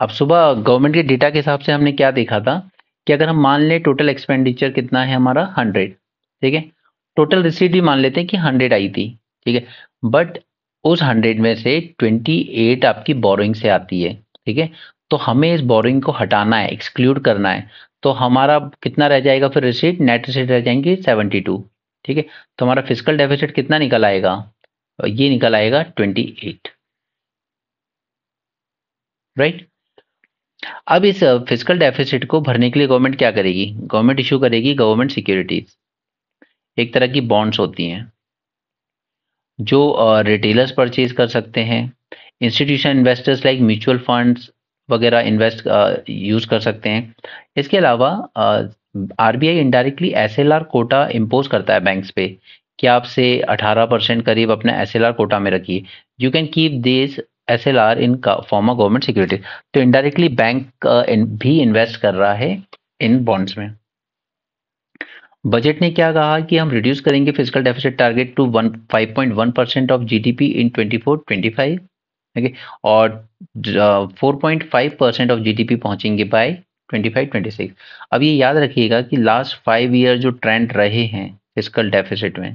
अब सुबह गवर्नमेंट के डेटा के हिसाब से हमने क्या देखा था कि अगर हम मान लें टोटल एक्सपेंडिचर कितना है हमारा हंड्रेड ठीक है टोटल रिसीट भी मान लेते हैं कि हंड्रेड आई थी ठीक है बट उस हंड्रेड में से ट्वेंटी एट आपकी बोरोइंग से आती है ठीक है तो हमें इस बोरोइंग को हटाना है एक्सक्लूड करना है तो हमारा कितना रह जाएगा फिर रिसीट नेट रिसीट रह जाएंगी सेवेंटी टू ठीक है तो हमारा फिजिकल डेफिसिट कितना निकल आएगा ये निकल आएगा ट्वेंटी एट राइट अब इस फिजिकल डेफिसिट को भरने के लिए गवर्नमेंट क्या करेगी गवर्नमेंट इशू करेगी गवर्नमेंट सिक्योरिटीज़ एक तरह की बॉन्ड्स होती हैं जो रिटेलर्स परचेज कर सकते हैं institution investors like mutual funds वगैरह इन्वेस्ट यूज़ कर सकते हैं इसके अलावा R B I indirectly S L R quota impose करता है बैंक्स पे कि आपसे 18 परसेंट करीब अपना एस एल आर कोटा में रखिए you can keep this S L R in form of government security तो इनडायरेक्टली बैंक भी इन्वेस्ट कर रहा है इन बॉन्ड्स में बजट ने क्या कहा कि हम रिड्यूस करेंगे physical deficit target to one five point one percent of G D P in twenty four twenty five okay और four point five percent of G D P पहुँचेंगे by twenty five twenty six अब ये याद रखिएगा कि last five year जो trend रहे हैं फिजिकल डेफिसिट में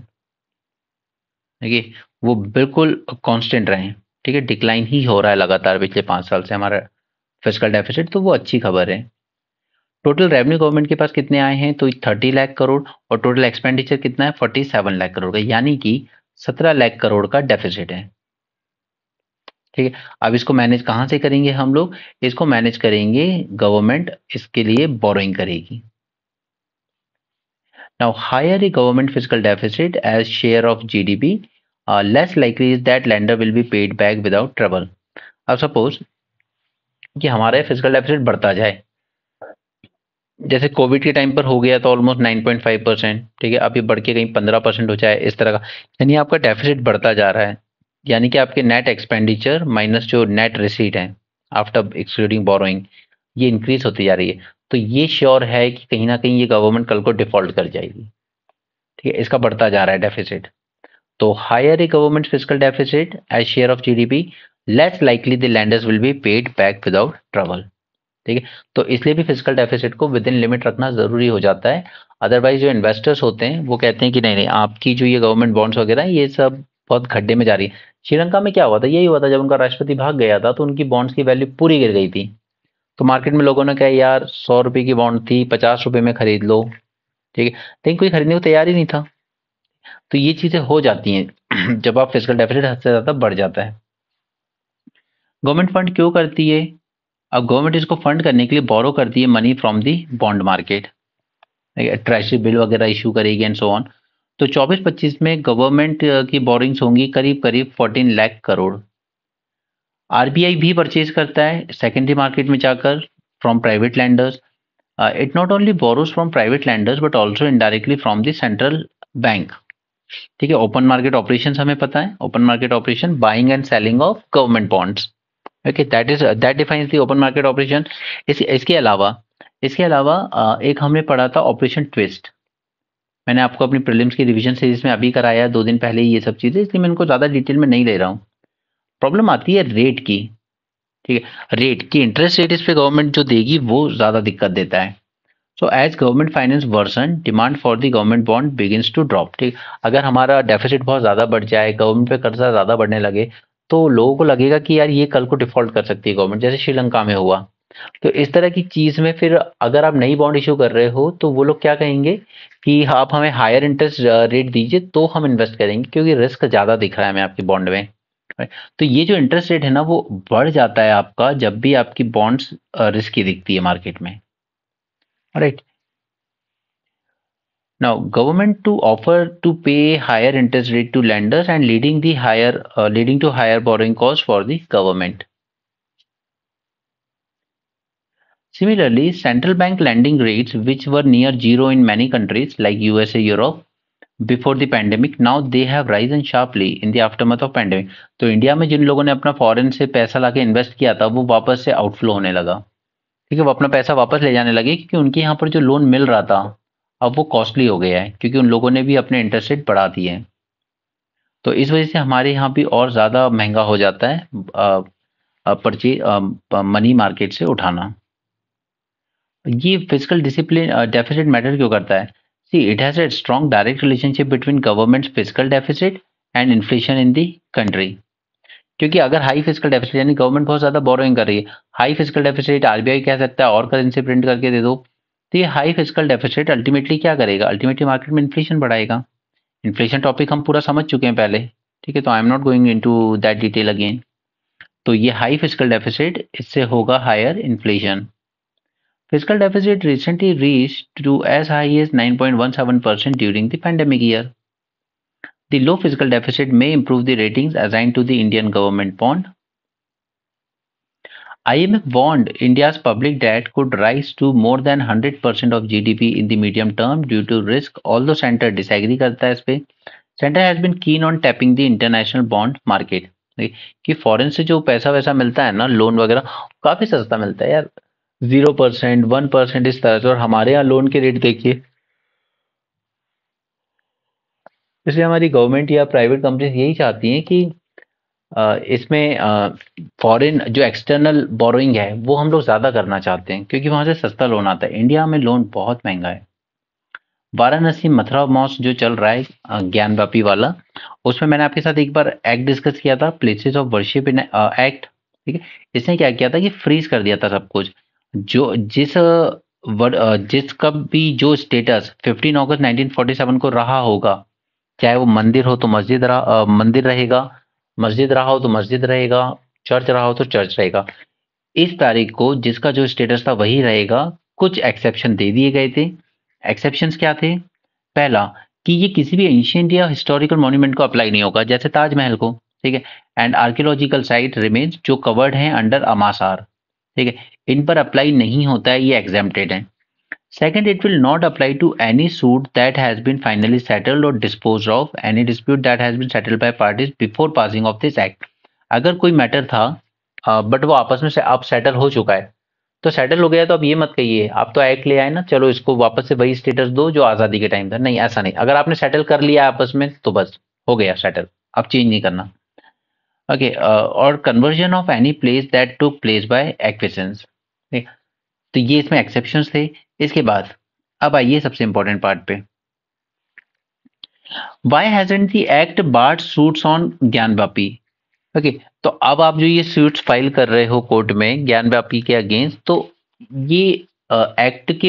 है वो बिल्कुल कॉन्स्टेंट रहे हैं ठीक है डिक्लाइन ही हो रहा है लगातार पिछले पाँच साल से हमारा फिजिकल डेफिसिट तो वो अच्छी खबर है टोटल रेवेन्यू गवर्नमेंट के पास कितने आए हैं तो थर्टी लाख करोड़ और टोटल एक्सपेंडिचर कितना है फोर्टी सेवन लाख करोड़ का यानी कि सत्रह लाख करोड़ का डेफिसिट है ठीक है अब इसको मैनेज कहां से करेंगे हम लोग इसको मैनेज करेंगे गवर्नमेंट इसके लिए बोरोइंग करेगी now higher a government physical deficit as share of G uh, less likely is that lender will be paid back without trouble अब सपोज कि हमारा फिजिकल डेफिसिट बढ़ता जाए जैसे कोविड के टाइम पर हो गया तो almost nine point five percent ठीक है अभी बढ़ के कहीं पंद्रह परसेंट हो जाए इस तरह का यानी आपका डेफिसिट बढ़ता जा रहा है यानी कि आपके नेट एक्सपेंडिचर माइनस जो नेट रिसीट है आफ्टर एक्सक्लूडिंग बोरोइंग ये इंक्रीज होती जा रही है तो ये श्योर है कि कहीं ना कहीं ये गवर्नमेंट कल को डिफॉल्ट कर जाएगी ठीक है इसका बढ़ता जा रहा है डेफिसिट तो higher a government physical deficit as share of G D P less likely the lenders will be paid back without trouble ठीक है तो इसलिए भी फिजिकल डेफिसिट को विद इन लिमिट रखना ज़रूरी हो जाता है अदरवाइज जो इन्वेस्टर्स होते हैं वो कहते हैं कि नहीं नहीं आपकी जो ये गवर्नमेंट बॉन्ड्स वगैरह ये सब बहुत खड्डे में जा रही है श्रीलंका में क्या हुआ था यही हुआ था जब उनका राष्ट्रपति भाग गया था तो उनकी बॉन्ड्स की वैल्यू पूरी गिर गई थी तो मार्केट में लोगों ने कहा यार सौ रुपये की बॉन्ड थी पचास रुपये में खरीद लो ठीक है लेकिन कोई खरीदने को तैयार ही नहीं था तो ये चीज़ें हो जाती हैं जब आप फिजिकल डेफिसिट हद से ज़्यादा बढ़ जाता है गवर्नमेंट फंड क्यों करती है अब गवर्नमेंट इसको फंड करने के लिए बोरो करती है money from the bond market treasury bill वगैरह इशू करेगी एंड सो ऑन तो 24-25 में गवर्नमेंट की बोरिंग्स होंगी करीब करीब 14 लाख करोड़ आरबीआई भी परचेज करता है सेकेंडरी मार्केट में जाकर from private lenders it not only borrows from private lenders but also indirectly from the central bank ठीक है ओपन मार्केट ऑपरेशन हमें पता है open market operation buying and selling of government bonds okay that is that defines the open market operation इसके अलावा इसके अलावा uh, एक हमने पढ़ा था ऑपरेशन ट्विस्ट मैंने आपको अपनी प्रीलिम्स की रिवीजन सीरीज में अभी कराया दो दिन पहले ये सब चीज़ें इसलिए मैं इनको ज़्यादा डिटेल में नहीं ले रहा हूँ प्रॉब्लम आती है रेट की ठीक है रेट की इंटरेस्ट रेट इस पर गवर्नमेंट जो देगी वो ज़्यादा दिक्कत देता है so as government finance worsen demand for the government bond begins to drop ठीक अगर हमारा डेफिसिट बहुत ज़्यादा बढ़ जाए गवर्नमेंट पे कर्जा ज़्यादा बढ़ने लगे तो लोगों को लगेगा कि यार ये कल को डिफॉल्ट कर सकती है गवर्नमेंट जैसे श्रीलंका में हुआ तो इस तरह की चीज़ में फिर अगर आप नई बॉन्ड इश्यू कर रहे हो तो वो लोग क्या कहेंगे कि आप हमें हायर इंटरेस्ट रेट दीजिए तो हम इन्वेस्ट करेंगे क्योंकि रिस्क ज़्यादा दिख रहा है हमें आपकी बॉन्ड में तो ये जो इंटरेस्ट रेट है ना वो बढ़ जाता है आपका जब भी आपकी बॉन्ड्स रिस्की uh, दिखती है मार्केट में right Now, government to offer to pay higher interest rate to lenders and leading the higher uh, leading to higher borrowing costs for the government. Similarly, central bank lending rates, which were near zero in many countries like USA, Europe, before the pandemic now they have risen sharply in the aftermath of pandemic to तो India में जिन लोगों ने अपना foreign से पैसा लाके invest kiya tha wo wapas se outflow hone laga theek hai wo apna paisa wapas le jane lage kyunki yahan par jo loan mil raha tha अब वो कॉस्टली हो गया है क्योंकि उन लोगों ने भी अपने इंटरेस्ट रेट बढ़ा दिए हैं तो इस वजह से हमारे यहाँ भी और ज़्यादा महंगा हो जाता है पर्ची मनी मार्केट से उठाना ये फिजिकल डिसिप्लिन डेफिसिट मैटर क्यों करता है see it has a strong direct relationship between government physical deficit and inflation in the country क्योंकि अगर हाई फिजिकल डेफिसिट यानी गवर्नमेंट बहुत ज़्यादा बोरोइंग कर रही है हाई फिजिकल डेफिसिट आरबीआई कह सकता है और करेंसी प्रिंट करके दे दो तो ये हाई फिजिकल डेफिसिट अल्टीमेटली क्या करेगा अल्टीमेटली मार्केट में इन्फ्लेशन बढ़ाएगा इन्फ्लेशन टॉपिक हम पूरा समझ चुके हैं पहले ठीक है तो I am not going into that detail again तो ये हाई फिजिकल डेफिसिट इससे होगा higher inflation fiscal deficit recently reach to as high as seven percent during the pandemic year the low fiscal deficit may improve the ratings again to the Indian government bond IMF warned India's public debt could rise to more than 100% of GDP in the medium term due to risk, although center disagree करता है इस पे centre has been keen on tapping the international bond market कि foreign से जो पैसा वैसा मिलता है ना लोन वगैरह काफ़ी सस्ता मिलता है यार जीरो परसेंट वन परसेंट इस तरह से और हमारे यहाँ लोन के रेट देखिए इसलिए हमारी गवर्नमेंट या प्राइवेट कंपनी यही चाहती हैं कि इसमें फॉरेन जो एक्सटर्नल बोरोइंग है वो हम लोग ज़्यादा करना चाहते हैं क्योंकि वहाँ से सस्ता लोन आता है इंडिया में लोन बहुत महंगा है वाराणसी मथुरा मॉस जो चल रहा है ज्ञानवापी वाला उसमें मैंने आपके साथ एक बार एक्ट डिस्कस किया था places of worship in act ठीक है इसने क्या किया था कि फ्रीज कर दिया था सब कुछ जो जिस वर, कब भी जो स्टेटस 15 अगस्त 1947 को रहा होगा चाहे वो मंदिर हो तो मस्जिद रहा मंदिर रहेगा मस्जिद रहा हो तो मस्जिद रहेगा चर्च रहा हो तो चर्च रहेगा इस तारीख को जिसका जो स्टेटस था वही रहेगा कुछ एक्सेप्शन दे दिए गए थे एक्सेप्शन क्या थे पहला कि ये किसी भी एंशियंट या हिस्टोरिकल मॉन्यूमेंट को अप्लाई नहीं होगा जैसे ताजमहल को ठीक है एंड आर्कियोलॉजिकल साइट रिमेन्स जो कवर्ड है अंडर अमासार ठीक है इन पर अप्लाई नहीं होता है ये एग्जेप्टेड है Second, it will not apply to any suit that has been finally settled or disposed of, any dispute that has been settled by parties before passing of this act. अगर कोई matter था but वो आपस में से अब settle हो चुका है तो सेटल हो गया तो अब ये मत कहिए आप तो एक्ट ले आए ना चलो इसको वापस से वही स्टेटस दो जो आज़ादी के टाइम था नहीं ऐसा नहीं अगर आपने सेटल कर लिया आपस में तो बस हो गया सेटल अब चेंज नहीं करना ओके और conversion of any place that too place by acquiescence तो ये इसमें एक्सेप्शन थे इसके बाद अब आइए सबसे इंपॉर्टेंट पार्ट पे why hasn't the act barred suits on Gyanvapi okay तो अब आप जो ये सूट्स फाइल कर रहे हो कोर्ट में ज्ञान व्यापी के अगेंस्ट तो ये एक्ट के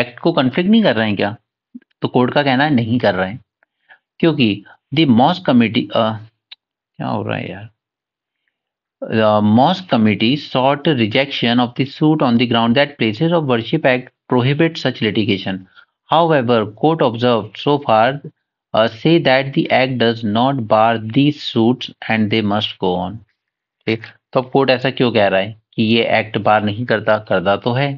एक्ट को कन्फ्लिक्ट नहीं कर रहे हैं क्या तो कोर्ट का कहना है नहीं कर रहे हैं क्योंकि द मॉस कमिटी क्या हो रहा है यार mosque committee sought rejection of the suit on the ground that places of worship act prohibit such litigation. However, court observed so far uh, say that the act does not bar these suits and they must go on. Okay. तो अब court ऐसा क्यों कह रहा है कि ये act बार नहीं करता करता तो है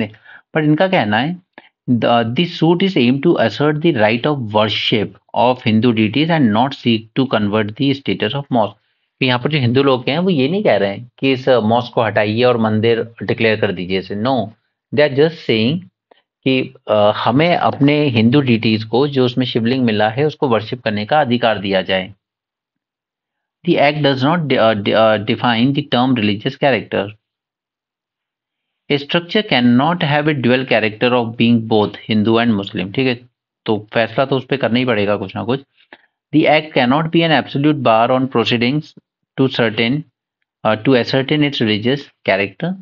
पर इनका कहना है this suit is aim to assert the right of worship of Hindu deities and not seek to convert the status of mosque यहाँ पर जो हिंदू लोग हैं वो ये नहीं कह रहे हैं कि इस मॉस्क को हटाइए और मंदिर डिक्लेयर कर दीजिए इसे no no. They are just saying कि हमें अपने हिंदू डिटीज को जो उसमें शिवलिंग मिला है उसको वर्शिप करने का अधिकार दिया जाए the act does not define uh, de- uh, define the term religious character. A structure cannot have a dual character of being ठीक है तो फैसला तो उस पर करना ही पड़ेगा कुछ ना कुछ the act cannot be an absolute bar on proceedings to certain to ascertain its religious character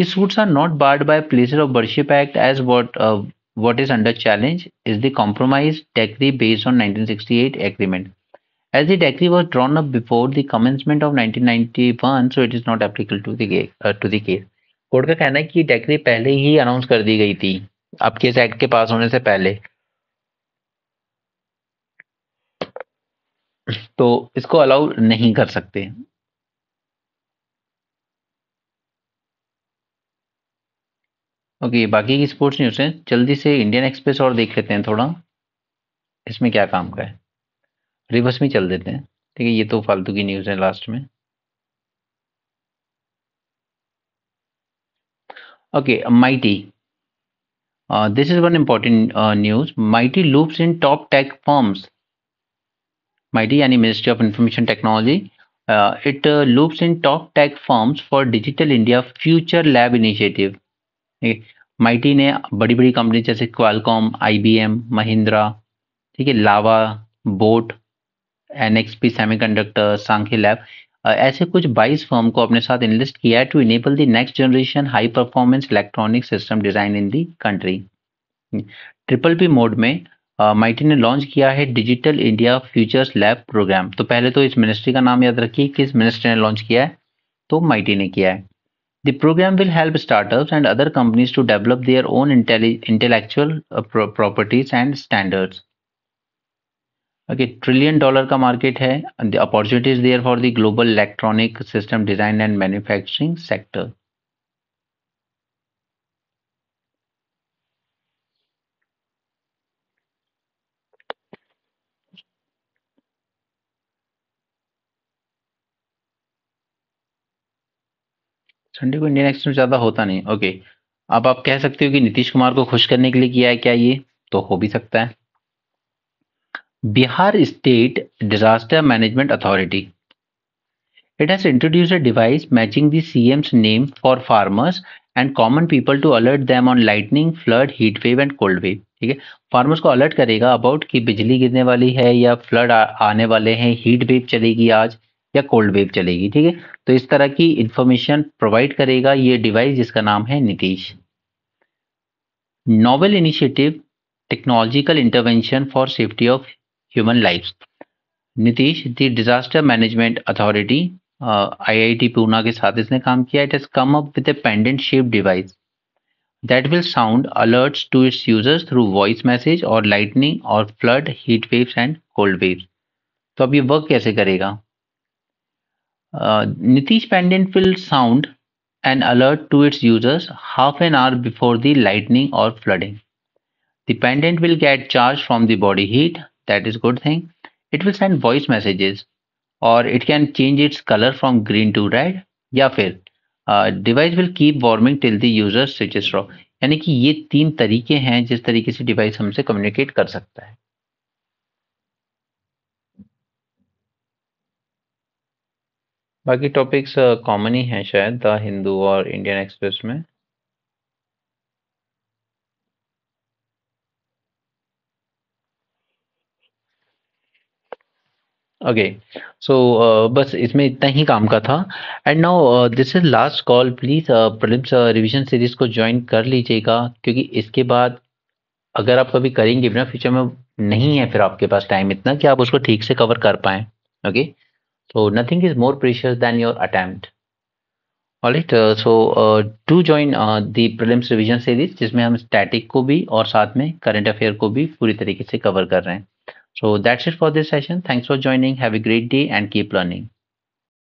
These foods are not barred by pleasure of Worship Act as what uh, what is under challenge is the compromise decree based on 1968 agreement. As the decree was drawn up before the commencement of 1991, so it is not applicable to the uh, to the case. Court का कहना है कि decree पहले ही announce कर दी गई थी अब case act के पास होने से पहले तो इसको अलाउ नहीं कर सकते ओके okay, बाकी की स्पोर्ट्स न्यूज है जल्दी से इंडियन एक्सप्रेस और देख लेते हैं थोड़ा इसमें क्या काम का है रिवर्स में चल देते हैं ठीक है ये तो फालतू की न्यूज है लास्ट में okay MeitY this is one important news MeitY ropes in top tech firms MeitY यानी ministry of information technology it ropes in top tech firms for digital India future lab initiative MeitY ने बड़ी बड़ी company जैसे Qualcomm IBM Mahindra ठीक है Lava boAt N X P semiconductor Sankhya lab ऐसे कुछ 22 firm को अपने साथ इन्वेस्ट किया है to enable the next generation high performance electronic system design in the country triple P mode में माइटी ने लॉन्च किया है digital India futures lab programme तो पहले तो इस मिनिस्ट्री का नाम याद रखिए किस मिनिस्ट्री ने लॉन्च किया है तो माइटी ने किया है The program will help startups and other companies to develop their own intellectual uh, properties and standards. Okay trillion dollar का the opportunity is there for the global electronic system design and manufacturing sector. Sunday को Indian extreme ज़्यादा होता नहीं okay अब आप कह सकते हो कि नीतीश कुमार को खुश करने के लिए किया है क्या ये तो हो भी सकता है Bihar state disaster management authority It has introduced device matching the C M's name for farmers and common people to alert them on lightning flood heat wave and cold wave ठीक है फार्मर्स को अलर्ट करेगा about कि बिजली गिरने वाली है या फ्लड आने वाले हैं हीट वेव चलेगी आज या कोल्ड वेव चलेगी ठीक है तो इस तरह की इंफॉर्मेशन प्रोवाइड करेगा ये डिवाइस जिसका नाम है Nitish novel initiative technological intervention for safety of human life Nitish the disaster management authority IIT Poona के साथ इसने काम किया it has come up with a pendant shape device that will sound alerts to its users through voice message और lightning और flood heat waves and cold waves तो अब ये वर्क कैसे करेगा Uh, Nitish pendant will sound an alert to its users half an hour before the lightning or flooding. The pendant will get charged from the body heat, that is good thing. It will send voice messages or it can change its color from green to red या फिर device will keep warning till the user switches raw यानी कि ये तीन तरीके हैं जिस तरीके से डिवाइस हमसे कम्युनिकेट कर सकता है बाकी टॉपिक्स कॉमन uh, ही हैं शायद द हिंदू और इंडियन एक्सप्रेस में ओके सो uh, बस इसमें इतना ही काम का था and now this is last call please prelims revision series को ज्वाइन कर लीजिएगा क्योंकि इसके बाद अगर आप कभी करेंगे बिना फ्यूचर में नहीं है फिर आपके पास टाइम इतना कि आप उसको ठीक से कवर कर पाएं okay okay? So nothing is more precious than your attempt. Alright so to join the prelims revision series जिसमें हम स्टैटिक को भी और साथ में करंट अफेयर को भी पूरी तरीके से कवर कर रहे हैं so that's it for this session thanks for joining have a great day and keep learning